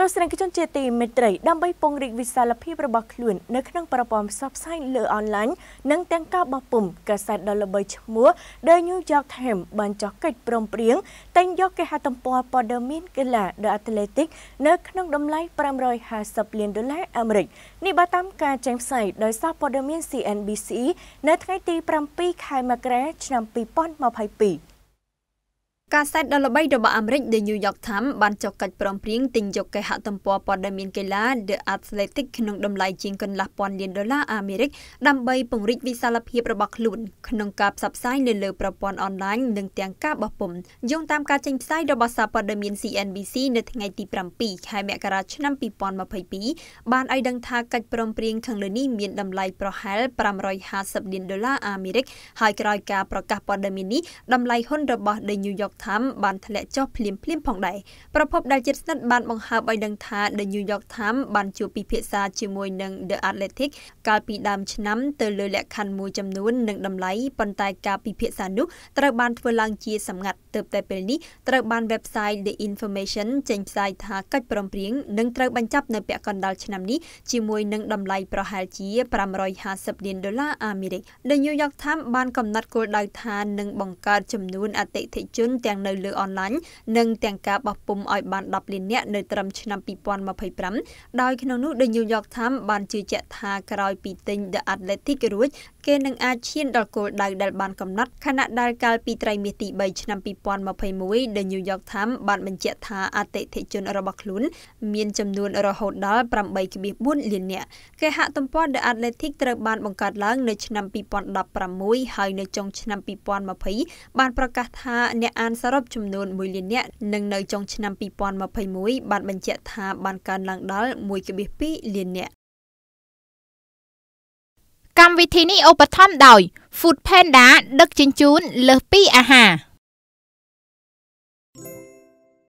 ទស្សនិកជនជាទីមេត្រីដើម្បីពង្រីកវិសាលភាពរបស់ខ្លួននៅក្នុងប្រព័ន្ធផ្សព្វផ្សាយលើអនឡាញនិងទាំងការបោះពុម្ពកាសែតដ៏ល្បីឈ្មោះ The New York Times បានចុះកិច្ចព្រមព្រៀងតែងយកគេហទំព័រព័ត៌មានកីឡា The Athletic នៅក្នុងតម្លៃ550លានដុល្លារអាមេរិកនេះបើតាមការចេញផ្សាយដោយសារព័ត៌មាន CNBC នៅថ្ងៃទី7ខែមករាឆ្នាំ2022កាសែតដ៏ល្បីរបស់អាមេរិក The New York Times បានចុះកិច្ចព្រមព្រៀងទិញយកគេហទំព័រព័ត៌មានកីឡា The Athletic ក្នុងតម្លៃជាងកន្លះពាន់លានដុល្លារអាមេរិកដើម្បីពង្រីកវិសាលភាពរបស់ខ្លួនក្នុងការផ្សព្វផ្សាយនៅលើប្រព័ន្ធអនឡាញនិងទាំងការបោះពុំយោងតាមការចេញផ្សាយរបស់សារព័ត៌មាន CNBC នៅថ្ងៃទី7ខែមករាឆ្នាំ2022បានឲ្យដឹងថាកិច្ចព្រមព្រៀងខាងលើនេះមានតម្លៃប្រហែល550លានដុល្លារអាមេរិកហើយក្រោយការប្រកាសព័ត៌មាននេះតម្លៃហ៊ុនរបស់ The New York Times បានធ្លាក់ចុះភ្លាមភ្លាមផងដែរប្រភពដែលជិតស្និទ្ធបានបង្ហើបឲ្យដឹងថា The New York Times បានជួបពិភាក្សាជាមួយនឹង The Athletic កាលពីដើមឆ្នាំទៅលើលក្ខខណ្ឌមួយចំនួននិងតម្លៃប៉ុន្តែការពិភាក្សានោះត្រូវបានធ្វើឡើងជាសម្ងាត់ទើបតែពេលនេះត្រូវបាន website The Information ចេញផ្សាយថាកិច្ចព្រមព្រៀងនឹងត្រូវបញ្ចប់នៅពាក់កណ្ដាលឆ្នាំនេះជាមួយនឹងតម្លៃប្រហែលជា550លានដុល្លារអាមេរិកដែល New York Times បាន កំណត់គោលដៅថានឹងបង្កើតចំនួនអតិថិជនទាំងនៅលើអនឡាញនិងទាំងការបោះពុំឲ្យបាន10លាននាក់នៅត្រឹមឆ្នាំ2025ដោយក្នុងនោះ The New York Times បានជឿជាក់ថាក្រោយពីទិញ The Athletic រួចគេនឹងអាចឈានដល់គោលដៅដែលបានកំណត់ខណៈដែលកាលពីត្រីមាសទី3ឆ្នាំ2021 The New York Times បានបញ្ជាក់ថាអតិថិជនរបស់ខ្លួនមានចំនួនរហូតដល់8.4លាននាក់គេហទំព័រ The Athletic ត្រូវបានបង្កើតឡើងនៅឆ្នាំ2016ហើយនៅចុងឆ្នាំ2020បានប្រកាសថាអ្នកអានសរុបចំនួន1លាននាក់និងនៅចុងឆ្នាំ2021បានបញ្ជាក់ថា បានកើនឡើងដល់1.2លាននាក់កម្មវិធីនេះឧបត្ថម្ភដោយ Food Panda ដឹកជញ្ជូនលើសពីអាហារ